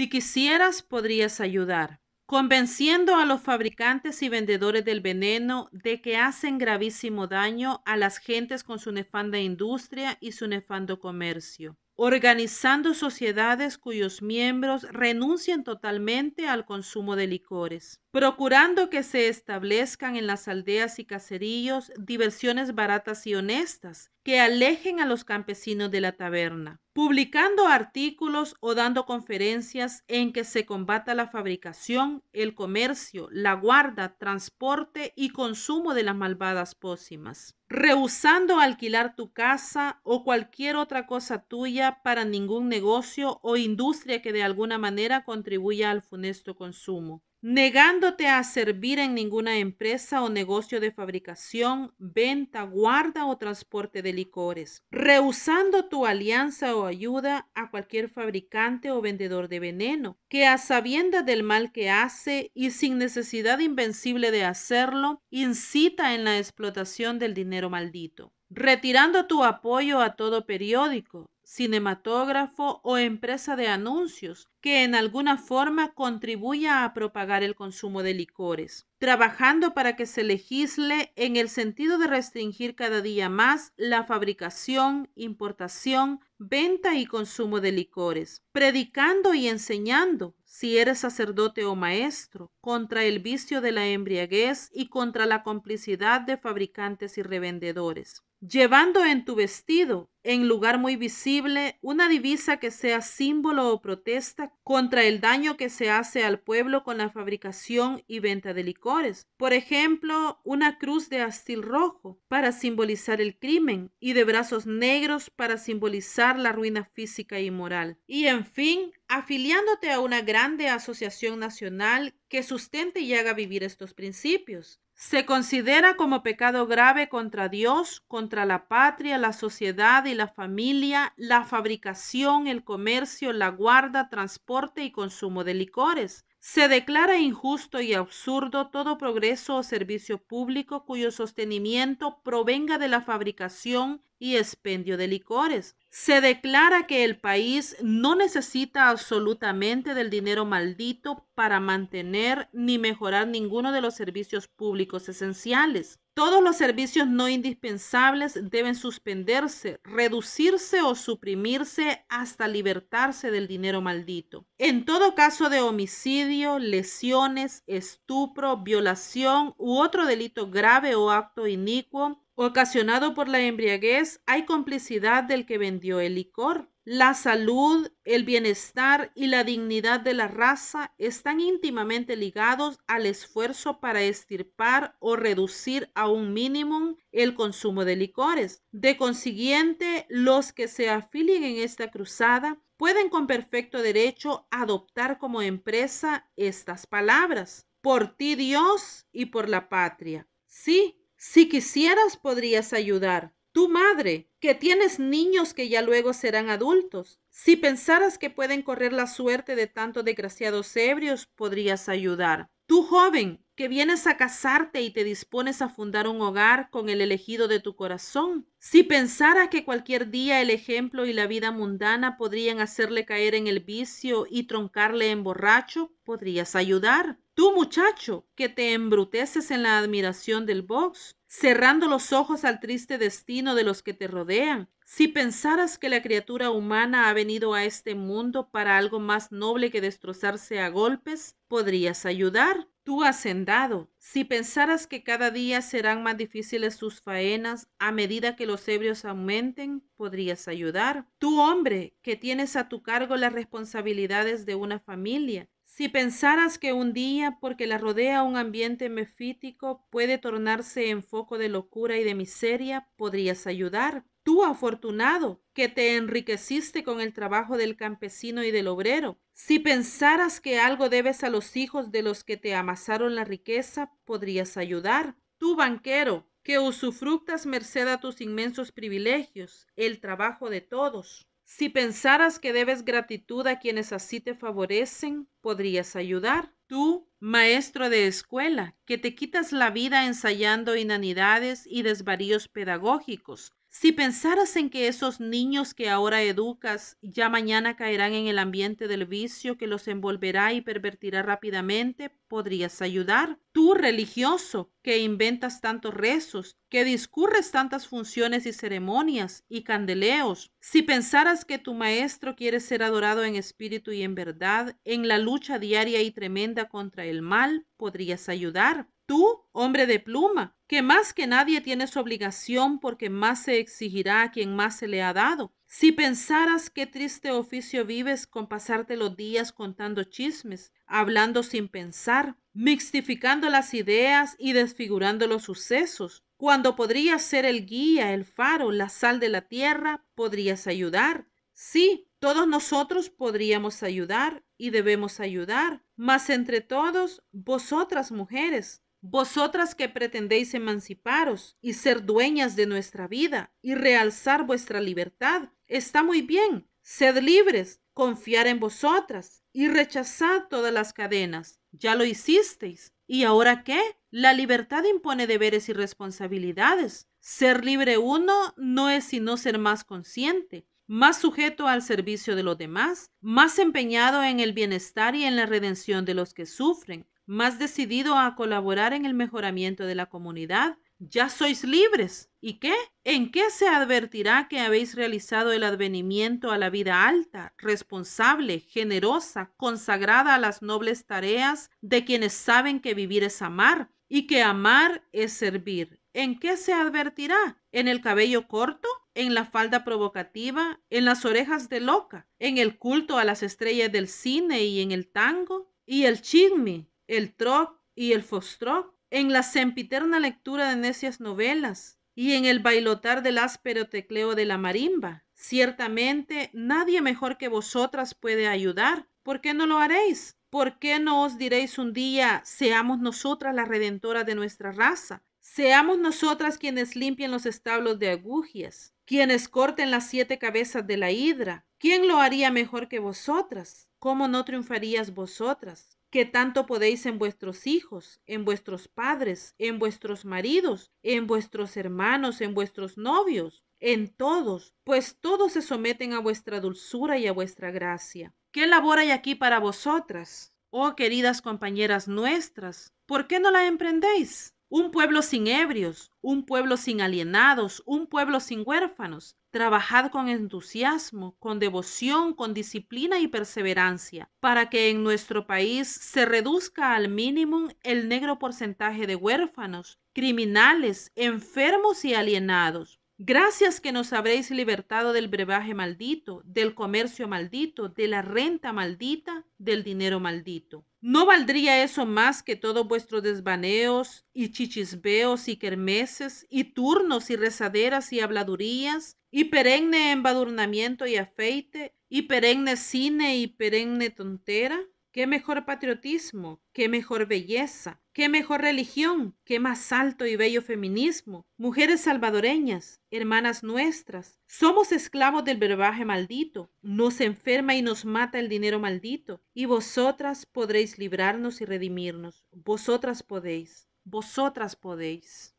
Si quisieras, podrías ayudar, convenciendo a los fabricantes y vendedores del veneno de que hacen gravísimo daño a las gentes con su nefanda industria y su nefando comercio organizando sociedades cuyos miembros renuncien totalmente al consumo de licores procurando que se establezcan en las aldeas y caserillos diversiones baratas y honestas que alejen a los campesinos de la taberna, publicando artículos o dando conferencias en que se combata la fabricación, el comercio, la guarda, transporte y consumo de las malvadas pócimas, rehusando alquilar tu casa o cualquier otra cosa tuya para ningún negocio o industria que de alguna manera contribuya al funesto consumo negándote a servir en ninguna empresa o negocio de fabricación, venta, guarda o transporte de licores, rehusando tu alianza o ayuda a cualquier fabricante o vendedor de veneno, que a sabienda del mal que hace y sin necesidad invencible de hacerlo, incita en la explotación del dinero maldito retirando tu apoyo a todo periódico, cinematógrafo o empresa de anuncios que en alguna forma contribuya a propagar el consumo de licores, trabajando para que se legisle en el sentido de restringir cada día más la fabricación, importación, venta y consumo de licores, predicando y enseñando, si eres sacerdote o maestro, contra el vicio de la embriaguez y contra la complicidad de fabricantes y revendedores llevando en tu vestido, en lugar muy visible, una divisa que sea símbolo o protesta contra el daño que se hace al pueblo con la fabricación y venta de licores. Por ejemplo, una cruz de astil rojo para simbolizar el crimen y de brazos negros para simbolizar la ruina física y moral. Y en fin, afiliándote a una grande asociación nacional que sustente y haga vivir estos principios se considera como pecado grave contra Dios, contra la patria, la sociedad y la familia, la fabricación, el comercio, la guarda, transporte y consumo de licores, se declara injusto y absurdo todo progreso o servicio público cuyo sostenimiento provenga de la fabricación y expendio de licores. Se declara que el país no necesita absolutamente del dinero maldito para mantener ni mejorar ninguno de los servicios públicos esenciales. Todos los servicios no indispensables deben suspenderse, reducirse o suprimirse hasta libertarse del dinero maldito. En todo caso de homicidio, lesiones, estupro, violación u otro delito grave o acto inicuo ocasionado por la embriaguez, hay complicidad del que vendió el licor. La salud, el bienestar y la dignidad de la raza están íntimamente ligados al esfuerzo para estirpar o reducir a un mínimo el consumo de licores. De consiguiente, los que se afilien en esta cruzada pueden con perfecto derecho adoptar como empresa estas palabras. Por ti Dios y por la patria. Sí, si quisieras podrías ayudar, tu madre, que tienes niños que ya luego serán adultos, si pensaras que pueden correr la suerte de tantos desgraciados ebrios, podrías ayudar. Tú joven, que vienes a casarte y te dispones a fundar un hogar con el elegido de tu corazón. Si pensara que cualquier día el ejemplo y la vida mundana podrían hacerle caer en el vicio y troncarle en borracho, podrías ayudar. Tú muchacho, que te embruteces en la admiración del box, cerrando los ojos al triste destino de los que te rodean. Si pensaras que la criatura humana ha venido a este mundo para algo más noble que destrozarse a golpes, podrías ayudar. Tú hacendado, si pensaras que cada día serán más difíciles sus faenas a medida que los ebrios aumenten, podrías ayudar. Tú hombre, que tienes a tu cargo las responsabilidades de una familia, si pensaras que un día, porque la rodea un ambiente mefítico, puede tornarse en foco de locura y de miseria, podrías ayudar. Tú, afortunado, que te enriqueciste con el trabajo del campesino y del obrero. Si pensaras que algo debes a los hijos de los que te amasaron la riqueza, podrías ayudar. Tú, banquero, que usufructas merced a tus inmensos privilegios, el trabajo de todos. Si pensaras que debes gratitud a quienes así te favorecen, podrías ayudar. Tú, maestro de escuela, que te quitas la vida ensayando inanidades y desvaríos pedagógicos, si pensaras en que esos niños que ahora educas ya mañana caerán en el ambiente del vicio que los envolverá y pervertirá rápidamente, podrías ayudar. Tú, religioso, que inventas tantos rezos, que discurres tantas funciones y ceremonias y candeleos, si pensaras que tu Maestro quiere ser adorado en espíritu y en verdad, en la lucha diaria y tremenda contra el mal, podrías ayudar. Tú, hombre de pluma, que más que nadie tienes obligación porque más se exigirá a quien más se le ha dado. Si pensaras qué triste oficio vives con pasarte los días contando chismes, hablando sin pensar, mixtificando las ideas y desfigurando los sucesos, cuando podrías ser el guía, el faro, la sal de la tierra, podrías ayudar. Sí, todos nosotros podríamos ayudar y debemos ayudar, mas entre todos, vosotras mujeres, vosotras que pretendéis emanciparos y ser dueñas de nuestra vida y realzar vuestra libertad, está muy bien, sed libres, confiar en vosotras y rechazad todas las cadenas. Ya lo hicisteis. ¿Y ahora qué? La libertad impone deberes y responsabilidades. Ser libre uno no es sino ser más consciente, más sujeto al servicio de los demás, más empeñado en el bienestar y en la redención de los que sufren, más decidido a colaborar en el mejoramiento de la comunidad, ya sois libres. ¿Y qué? ¿En qué se advertirá que habéis realizado el advenimiento a la vida alta, responsable, generosa, consagrada a las nobles tareas de quienes saben que vivir es amar y que amar es servir? ¿En qué se advertirá? ¿En el cabello corto? ¿En la falda provocativa? ¿En las orejas de loca? ¿En el culto a las estrellas del cine y en el tango? ¿Y el chisme? el troc y el fostroc, en la sempiterna lectura de necias novelas y en el bailotar del áspero tecleo de la marimba. Ciertamente nadie mejor que vosotras puede ayudar. ¿Por qué no lo haréis? ¿Por qué no os diréis un día, seamos nosotras la redentora de nuestra raza? Seamos nosotras quienes limpien los establos de agujas, quienes corten las siete cabezas de la hidra. ¿Quién lo haría mejor que vosotras? ¿Cómo no triunfarías vosotras? que tanto podéis en vuestros hijos, en vuestros padres, en vuestros maridos, en vuestros hermanos, en vuestros novios, en todos, pues todos se someten a vuestra dulzura y a vuestra gracia. ¿Qué labor hay aquí para vosotras? Oh queridas compañeras nuestras, ¿por qué no la emprendéis? Un pueblo sin ebrios, un pueblo sin alienados, un pueblo sin huérfanos. Trabajad con entusiasmo, con devoción, con disciplina y perseverancia, para que en nuestro país se reduzca al mínimo el negro porcentaje de huérfanos, criminales, enfermos y alienados Gracias que nos habréis libertado del brebaje maldito, del comercio maldito, de la renta maldita, del dinero maldito. ¿No valdría eso más que todos vuestros desvaneos y chichisbeos y kermeses y turnos y rezaderas y habladurías y perenne embadurnamiento y afeite y perenne cine y perenne tontera? ¿Qué mejor patriotismo? ¿Qué mejor belleza? ¿Qué mejor religión? ¿Qué más alto y bello feminismo? Mujeres salvadoreñas, hermanas nuestras, somos esclavos del verbaje maldito, nos enferma y nos mata el dinero maldito, y vosotras podréis librarnos y redimirnos, vosotras podéis, vosotras podéis.